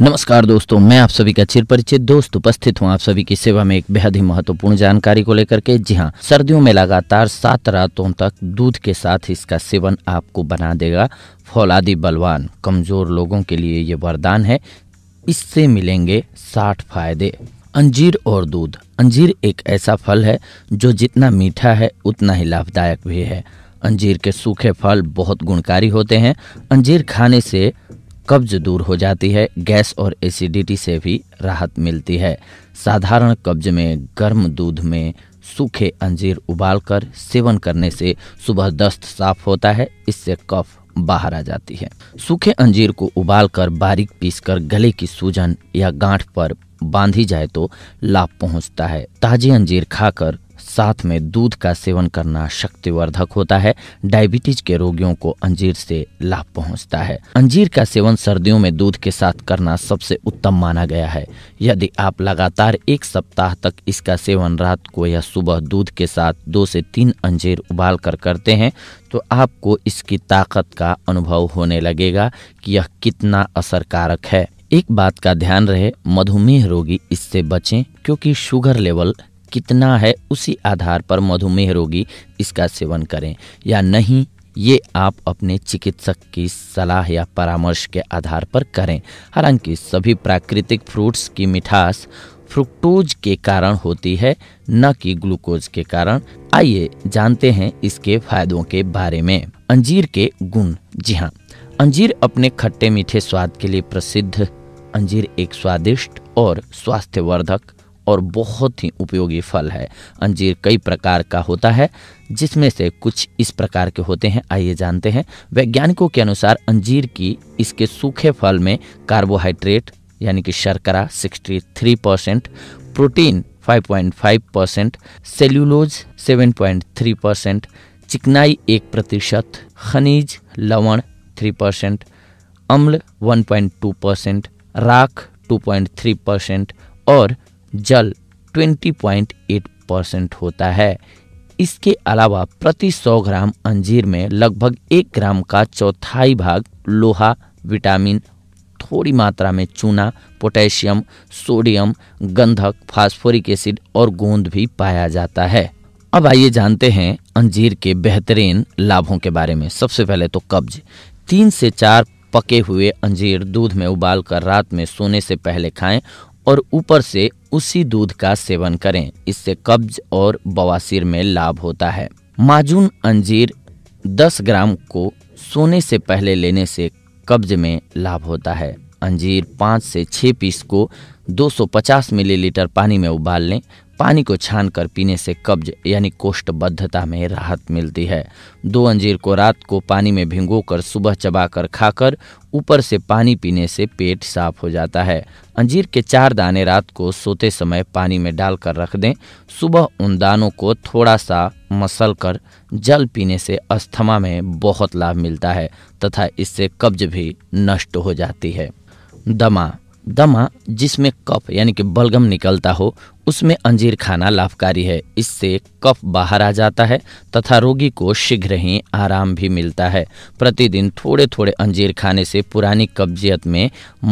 नमस्कार दोस्तों मैं आप सभी का चिर परिचित दोस्त उपस्थित हूं आप सभी की सेवा में एक बेहद ही महत्वपूर्ण जानकारी को लेकर के जी हां सर्दियों में लगातार सात रातों तक दूध के साथ इसका सेवन आपको बना देगा फौलादी बलवान कमजोर लोगों के लिए ये वरदान है इससे मिलेंगे साठ फायदे अंजीर और दूध अंजीर एक ऐसा फल है जो जितना मीठा है उतना ही लाभदायक भी है अंजीर के सूखे फल बहुत गुणकारी होते हैं अंजीर खाने से कब्ज दूर हो जाती है गैस और एसिडिटी से भी राहत मिलती है साधारण कब्ज में गर्म दूध में सूखे अंजीर उबालकर सेवन करने से सुबह दस्त साफ होता है इससे कफ बाहर आ जाती है सूखे अंजीर को उबालकर बारीक पीसकर गले की सूजन या गांठ पर बांधी जाए तो लाभ पहुंचता है ताजी अंजीर खाकर साथ में दूध का सेवन करना शक्तिवर्धक होता है डायबिटीज के रोगियों को अंजीर से लाभ पहुंचता है अंजीर का सेवन सर्दियों में दूध के साथ करना सबसे उत्तम माना गया है यदि आप लगातार एक सप्ताह तक इसका सेवन रात को या सुबह दूध के साथ दो से तीन अंजीर उबाल कर करते हैं तो आपको इसकी ताकत का अनुभव होने लगेगा कि यह कितना असरकारक है एक बात का ध्यान रहे मधुमेह रोगी इससे बचें क्योंकि शुगर लेवल कितना है उसी आधार पर मधुमेह रोगी इसका सेवन करें या नहीं ये आप अपने चिकित्सक की सलाह या परामर्श के आधार पर करें हालांकि सभी प्राकृतिक फ्रूट्स की मिठास फ्रुक्टोज के कारण होती है न कि ग्लूकोज के कारण आइए जानते हैं इसके फायदों के बारे में अंजीर के गुण जी हाँ अंजीर अपने खट्टे मीठे स्वाद के लिए प्रसिद्ध अंजीर एक स्वादिष्ट और स्वास्थ्यवर्धक और बहुत ही उपयोगी फल है अंजीर कई प्रकार का होता है जिसमें से कुछ इस प्रकार के होते हैं आइए जानते हैं वैज्ञानिकों के अनुसार अंजीर की इसके सूखे फल में कार्बोहाइड्रेट यानी कि शर्करा 63 percent protein 5.5 percent cellulose 7.3 percent चिकनाई एक प्रतिशत खनिज लवण 3 परसेंट अम्ल 1.2 परसेंट राख 2.3 परसेंट और जल 20.8 परसेंट होता है इसके अलावा प्रति 100 ग्राम अंजीर में लगभग एक ग्राम का चौथाई भाग लोहा विटामिन थोड़ी मात्रा में चूना पोटेशियम सोडियम गंधक फास्फोरिक एसिड और गोंद भी पाया जाता है अब आइए जानते हैं अंजीर के बेहतरीन लाभों के बारे में सबसे पहले तो कब्ज तीन से चार पके हुए अंजीर दूध में उबालकर रात में सोने से पहले खाएं और ऊपर से उसी दूध का सेवन करें इससे कब्ज और बवासीर में लाभ होता है माजून अंजीर 10 ग्राम को सोने से पहले लेने से कब्ज में लाभ होता है अंजीर पाँच से 6 पीस को 250 मिलीलीटर पानी में उबाल लें पानी को छान कर पीने से कब्ज यानी कोष्ठबद्धता में राहत मिलती है दो अंजीर को रात को पानी में भिंगो कर सुबह चबाकर खाकर ऊपर से पानी पीने से पेट साफ हो जाता है अंजीर के चार दाने रात को सोते समय पानी में डालकर रख दें सुबह उन दानों को थोड़ा सा मसल कर जल पीने से अस्थमा में बहुत लाभ मिलता है तथा इससे कब्ज भी नष्ट हो जाती है दमा दमा जिसमें कफ यानी कि बलगम निकलता हो उसमें अंजीर खाना लाभकारी है इससे कफ बाहर आ जाता है तथा रोगी को शीघ्र ही आराम भी मिलता है प्रतिदिन थोड़े थोड़े अंजीर खाने से पुरानी कब्जियत में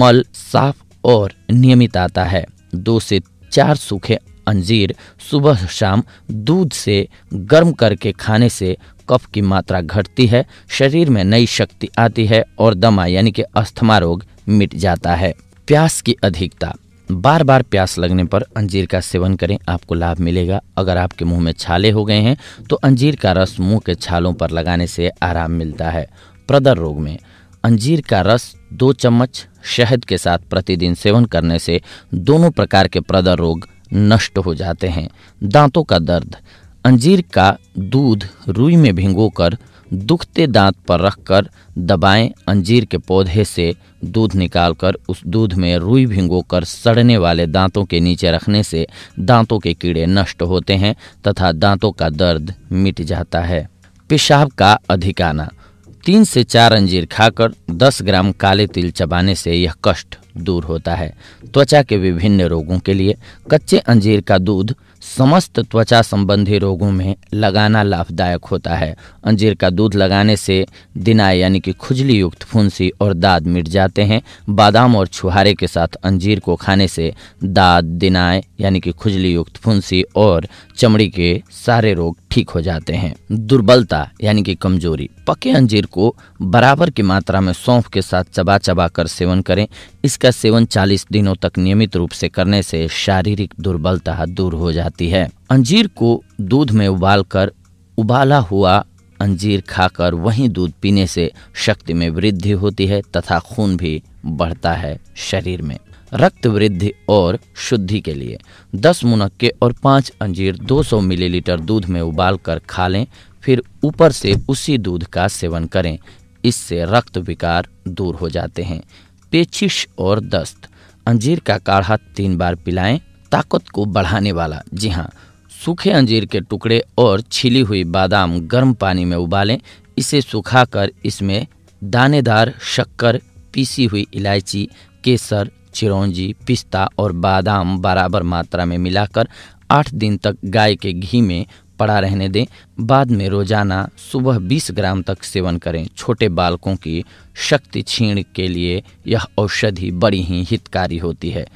मल साफ और नियमित आता है दो से चार सूखे अंजीर सुबह शाम दूध से गर्म करके खाने से कफ की मात्रा घटती है शरीर में नई शक्ति आती है और दमा यानी कि अस्थमा रोग मिट जाता है प्यास की अधिकता बार बार प्यास लगने पर अंजीर का सेवन करें आपको लाभ मिलेगा अगर आपके मुंह में छाले हो गए हैं तो अंजीर का रस मुंह के छालों पर लगाने से आराम मिलता है प्रदर रोग में अंजीर का रस दो चम्मच शहद के साथ प्रतिदिन सेवन करने से दोनों प्रकार के प्रदर रोग नष्ट हो जाते हैं दांतों का दर्द अंजीर का दूध रुई में भिंगोकर कर दुखते दांत पर रखकर दबाएं अंजीर के पौधे से दूध निकालकर उस दूध में रुई भिंगोकर सड़ने वाले दांतों के नीचे रखने से दांतों के कीड़े नष्ट होते हैं तथा दांतों का दर्द मिट जाता है पेशाब का अधिकाना तीन से चार अंजीर खाकर दस ग्राम काले तिल चबाने से यह कष्ट दूर होता है त्वचा के विभिन्न रोगों के लिए कच्चे अंजीर का दूध समस्त त्वचा संबंधी रोगों में लगाना लाभदायक होता है अंजीर का दूध लगाने से दिनाए यानी कि खुजली युक्त फुंसी और दाद मिट जाते हैं बादाम और छुहारे के साथ अंजीर को खाने से दाद दिनाए यानी कि खुजली युक्त फुंसी और चमड़ी के सारे रोग ठीक हो जाते हैं दुर्बलता यानी कि कमजोरी पके अंजीर को बराबर की मात्रा में सौंफ के साथ चबा चबा कर सेवन करें इसका सेवन 40 दिनों तक नियमित रूप से करने से शारीरिक दुर्बलता दूर हो जाती है अंजीर को दूध में उबाल कर उबाला हुआ अंजीर खाकर वही दूध पीने से शक्ति में वृद्धि होती है तथा खून भी बढ़ता है शरीर में रक्त वृद्धि और शुद्धि के लिए दस मुनक्के और पाँच अंजीर 200 मिलीलीटर दूध में उबालकर खा लें फिर ऊपर से उसी दूध का सेवन करें इससे रक्त विकार दूर हो जाते हैं पेचिश और दस्त अंजीर का काढ़ा तीन बार पिलाएं ताकत को बढ़ाने वाला जी हाँ सूखे अंजीर के टुकड़े और छिली हुई बादाम गर्म पानी में उबालें इसे सुखाकर इसमें दानेदार शक्कर पीसी हुई इलायची केसर चिरौंजी पिस्ता और बादाम बराबर मात्रा में मिलाकर आठ दिन तक गाय के घी में पड़ा रहने दें बाद में रोजाना सुबह 20 ग्राम तक सेवन करें छोटे बालकों की शक्ति छीण के लिए यह औषधि बड़ी ही हितकारी होती है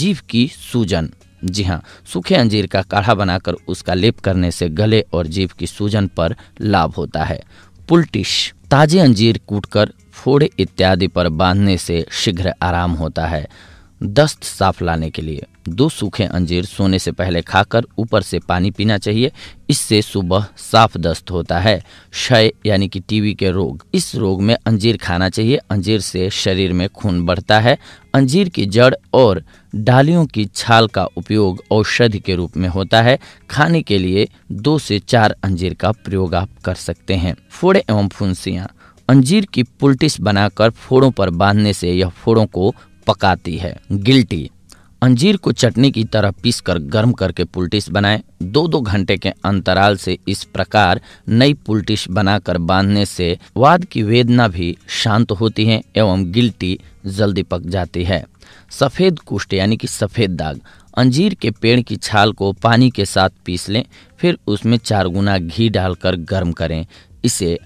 जीव की सूजन जी हाँ सूखे अंजीर का काढ़ा बनाकर उसका लेप करने से गले और जीभ की सूजन पर लाभ होता है पुलटिश ताजे अंजीर कूटकर फोड़े इत्यादि पर बांधने से शीघ्र आराम होता है दस्त साफ लाने के लिए दो सूखे अंजीर सोने से पहले खाकर ऊपर से पानी पीना चाहिए इससे सुबह साफ दस्त होता है क्षय यानी कि टीवी के रोग इस रोग में अंजीर खाना चाहिए अंजीर से शरीर में खून बढ़ता है अंजीर की जड़ और डालियों की छाल का उपयोग औषधि के रूप में होता है खाने के लिए दो से चार अंजीर का प्रयोग आप कर सकते हैं फोड़े एवं फुंसियाँ अंजीर की पुलटिस बनाकर फोड़ों पर बांधने से यह फोड़ों को पकाती है गिल्टी अंजीर को चटनी की तरह पीसकर गर्म करके पुलटिस बनाएं दो दो घंटे के अंतराल से इस प्रकार नई पुलटिस बनाकर बांधने से वाद की वेदना भी शांत होती है एवं गिल्टी जल्दी पक जाती है सफ़ेद कुष्ठ यानी कि सफ़ेद दाग अंजीर के पेड़ की छाल को पानी के साथ पीस लें फिर उसमें चार गुना घी डालकर गर्म करें इसे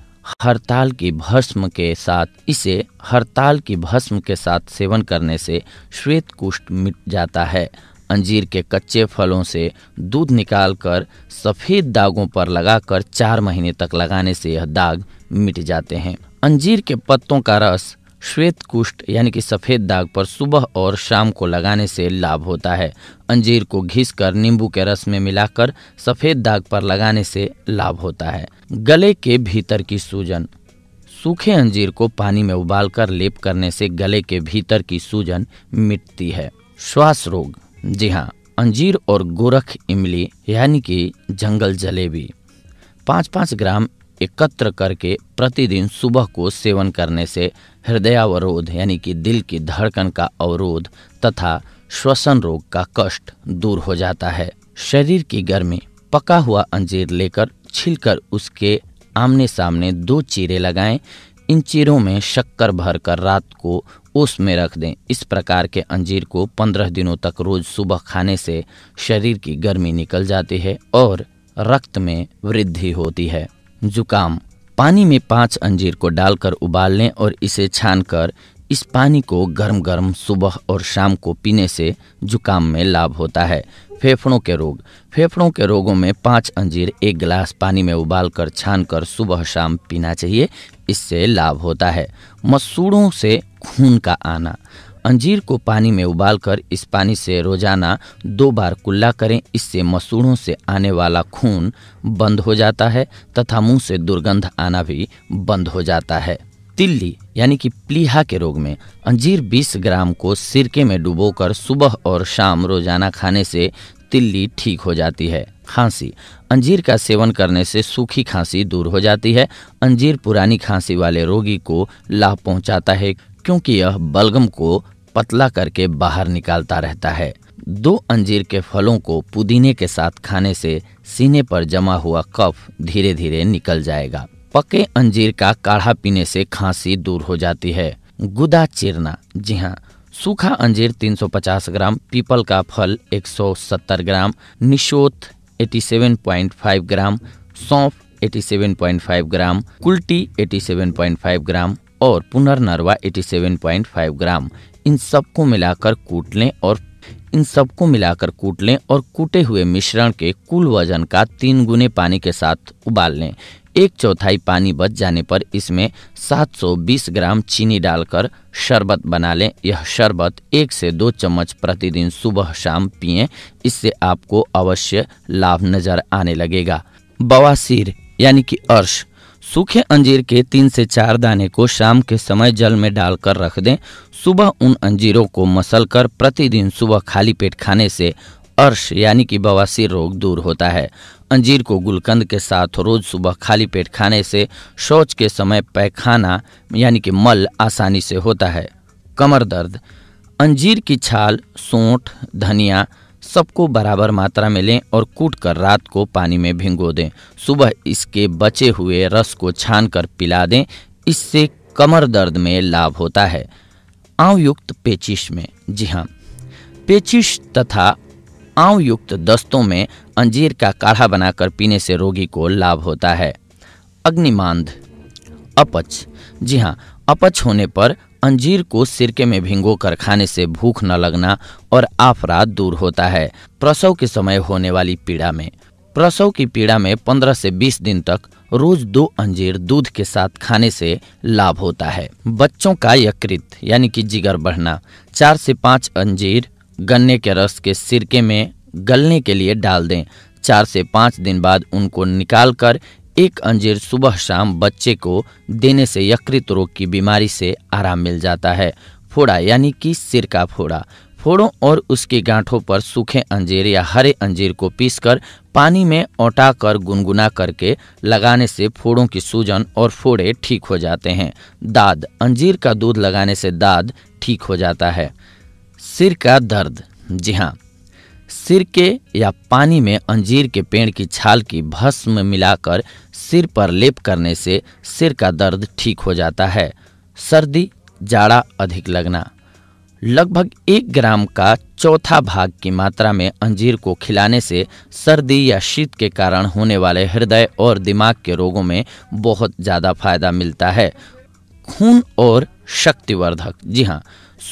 हड़ताल की भस्म के साथ इसे हड़ताल की भस्म के साथ सेवन करने से श्वेत कुष्ठ मिट जाता है अंजीर के कच्चे फलों से दूध निकालकर सफ़ेद दागों पर लगाकर चार महीने तक लगाने से यह दाग मिट जाते हैं अंजीर के पत्तों का रस श्वेत कुष्ठ यानी कि सफ़ेद दाग पर सुबह और शाम को लगाने से लाभ होता है अंजीर को घिसकर नींबू के रस में मिलाकर सफ़ेद दाग पर लगाने से लाभ होता है गले के भीतर की सूजन सूखे अंजीर को पानी में उबालकर लेप करने से गले के भीतर की सूजन मिटती है श्वास रोग जी हाँ अंजीर और गोरख इमली यानी कि जंगल जलेबी पाँच पाँच ग्राम एकत्र करके प्रतिदिन सुबह को सेवन करने से हृदयावरोध यानी कि दिल की धड़कन का अवरोध तथा श्वसन रोग का कष्ट दूर हो जाता है शरीर की गर्मी पका हुआ अंजीर लेकर छिलकर उसके आमने सामने दो चीरे लगाएं इन चीरों में शक्कर भरकर रात को उसमें में रख दें इस प्रकार के अंजीर को पंद्रह दिनों तक रोज सुबह खाने से शरीर की गर्मी निकल जाती है और रक्त में वृद्धि होती है जुकाम पानी में पाँच अंजीर को डालकर उबाल लें और इसे छानकर इस पानी को गर्म गर्म सुबह और शाम को पीने से जुकाम में लाभ होता है फेफड़ों के रोग फेफड़ों के रोगों में पाँच अंजीर एक गिलास पानी में उबालकर छानकर सुबह शाम पीना चाहिए इससे लाभ होता है मसूड़ों से खून का आना अंजीर को पानी में उबालकर इस पानी से रोजाना दो बार कुल्ला करें इससे मसूड़ों से आने वाला खून बंद हो जाता है तथा मुंह से दुर्गंध आना भी बंद हो जाता है तिल्ली यानी कि प्लीहा के रोग में अंजीर 20 ग्राम को सिरके में डुबोकर सुबह और शाम रोजाना खाने से तिल्ली ठीक हो जाती है खांसी अंजीर का सेवन करने से सूखी खांसी दूर हो जाती है अंजीर पुरानी खांसी वाले रोगी को लाभ पहुंचाता है क्योंकि यह बलगम को पतला करके बाहर निकालता रहता है दो अंजीर के फलों को पुदीने के साथ खाने से सीने पर जमा हुआ कफ धीरे धीरे निकल जाएगा पके अंजीर का काढ़ा पीने से खांसी दूर हो जाती है गुदा चिरना जी हाँ सूखा अंजीर 350 ग्राम पीपल का फल 170 ग्राम निशोत 87.5 ग्राम सौंफ 87.5 ग्राम कुल्टी 87.5 ग्राम और पुनर्नरवा 87.5 ग्राम इन सबको मिलाकर कूट लें और इन सबको मिलाकर कूट लें और कूटे हुए मिश्रण के कुल वजन का तीन गुने पानी के साथ उबाल लें एक चौथाई पानी बच जाने पर इसमें 720 ग्राम चीनी डालकर शरबत बना लें यह शरबत एक से दो चम्मच प्रतिदिन सुबह शाम पिए इससे आपको अवश्य लाभ नजर आने लगेगा बवासीर यानी कि अर्श सूखे अंजीर के तीन से चार दाने को शाम के समय जल में डालकर रख दें सुबह उन अंजीरों को मसल कर प्रतिदिन सुबह खाली पेट खाने से अर्श यानी कि बवासीर रोग दूर होता है अंजीर को गुलकंद के साथ रोज सुबह खाली पेट खाने से शौच के समय पैखाना यानी कि मल आसानी से होता है कमर दर्द अंजीर की छाल सोंठ धनिया सबको बराबर मात्रा में लें और कूट कर रात को पानी में भिंगो दें सुबह इसके बचे हुए रस को छान कर पिला दें इससे कमर दर्द में लाभ होता है आवयुक्त पेचिश में जी हाँ पेचिश तथा आवयुक्त दस्तों में अंजीर का काढ़ा बनाकर पीने से रोगी को लाभ होता है अग्निमांध अपच जी हाँ अपच होने पर अंजीर को सिरके में भिंगो कर खाने से भूख न लगना और आफरा दूर होता है प्रसव के समय होने वाली पीड़ा में प्रसव की पीड़ा में पंद्रह से बीस दिन तक रोज दो अंजीर दूध के साथ खाने से लाभ होता है बच्चों का यकृत यानी कि जिगर बढ़ना चार से पाँच अंजीर गन्ने के रस के सिरके में गलने के लिए डाल दें चार से पाँच दिन बाद उनको निकाल कर एक अंजीर सुबह शाम बच्चे को देने से यकृत रोग की बीमारी से आराम मिल जाता है फोड़ा यानी कि सिर का फोड़ा फोड़ों और उसके गांठों पर सूखे अंजीर या हरे अंजीर को पीसकर पानी में ओटा कर गुनगुना करके लगाने से फोड़ों की सूजन और फोड़े ठीक हो जाते हैं दाद अंजीर का दूध लगाने से दाद ठीक हो जाता है सिर का दर्द जी हाँ सिर के या पानी में अंजीर के पेड़ की छाल की भस्म मिलाकर सिर पर लेप करने से सिर का दर्द ठीक हो जाता है सर्दी जाड़ा अधिक लगना लगभग एक ग्राम का चौथा भाग की मात्रा में अंजीर को खिलाने से सर्दी या शीत के कारण होने वाले हृदय और दिमाग के रोगों में बहुत ज़्यादा फायदा मिलता है खून और शक्तिवर्धक जी हाँ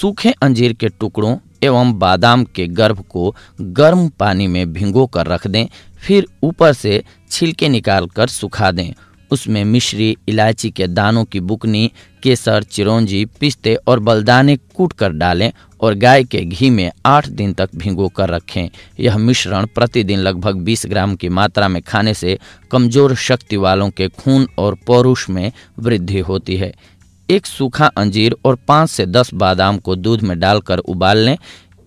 सूखे अंजीर के टुकड़ों एवं बादाम के गर्भ को गर्म पानी में भिंगो कर रख दें फिर ऊपर से छिलके निकाल कर सुखा दें उसमें मिश्री इलायची के दानों की बुकनी केसर चिरौंजी पिस्ते और बलदाने कूट कर डालें और गाय के घी में आठ दिन तक भिंगो कर रखें यह मिश्रण प्रतिदिन लगभग 20 ग्राम की मात्रा में खाने से कमज़ोर शक्ति वालों के खून और पौरुष में वृद्धि होती है एक सूखा अंजीर और पाँच से दस बादाम को दूध में डालकर उबाल लें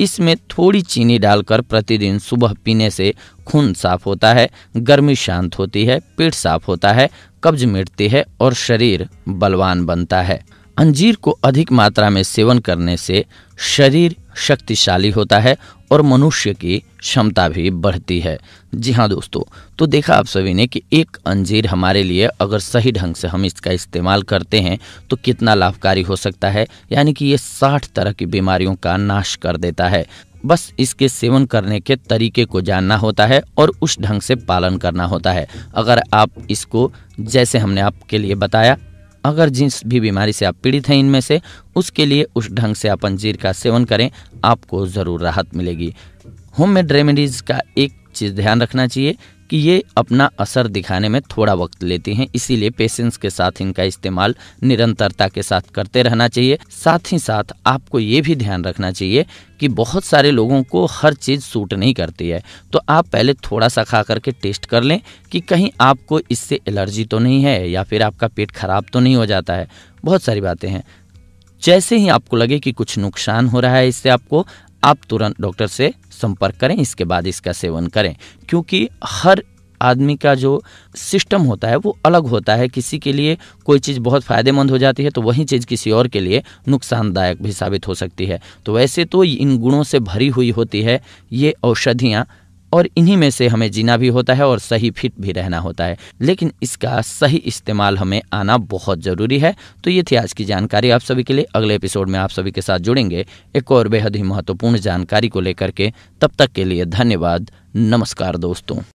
इसमें थोड़ी चीनी डालकर प्रतिदिन सुबह पीने से खून साफ होता है गर्मी शांत होती है पेट साफ होता है कब्ज मिटती है और शरीर बलवान बनता है अंजीर को अधिक मात्रा में सेवन करने से शरीर शक्तिशाली होता है और मनुष्य की क्षमता भी बढ़ती है जी हाँ दोस्तों तो देखा आप सभी ने कि एक अंजीर हमारे लिए अगर सही ढंग से हम इसका इस्तेमाल करते हैं तो कितना लाभकारी हो सकता है यानी कि ये साठ तरह की बीमारियों का नाश कर देता है बस इसके सेवन करने के तरीके को जानना होता है और उस ढंग से पालन करना होता है अगर आप इसको जैसे हमने आपके लिए बताया अगर जिस भी बीमारी से आप पीड़ित हैं इनमें से उसके लिए उस ढंग से आप अंजीर का सेवन करें आपको ज़रूर राहत मिलेगी होम मेड रेमेडीज़ का एक चीज़ ध्यान रखना चाहिए कि ये अपना असर दिखाने में थोड़ा वक्त लेती हैं इसीलिए पेशेंस के साथ इनका इस्तेमाल निरंतरता के साथ करते रहना चाहिए साथ ही साथ आपको ये भी ध्यान रखना चाहिए कि बहुत सारे लोगों को हर चीज़ सूट नहीं करती है तो आप पहले थोड़ा सा खा करके टेस्ट कर लें कि कहीं आपको इससे एलर्जी तो नहीं है या फिर आपका पेट खराब तो नहीं हो जाता है बहुत सारी बातें हैं जैसे ही आपको लगे कि कुछ नुकसान हो रहा है इससे आपको आप तुरंत डॉक्टर से संपर्क करें इसके बाद इसका सेवन करें क्योंकि हर आदमी का जो सिस्टम होता है वो अलग होता है किसी के लिए कोई चीज़ बहुत फ़ायदेमंद हो जाती है तो वही चीज़ किसी और के लिए नुकसानदायक भी साबित हो सकती है तो वैसे तो इन गुणों से भरी हुई होती है ये औषधियाँ और इन्हीं में से हमें जीना भी होता है और सही फिट भी रहना होता है लेकिन इसका सही इस्तेमाल हमें आना बहुत ज़रूरी है तो ये थी आज की जानकारी आप सभी के लिए अगले एपिसोड में आप सभी के साथ जुड़ेंगे एक और बेहद ही महत्वपूर्ण जानकारी को लेकर के तब तक के लिए धन्यवाद नमस्कार दोस्तों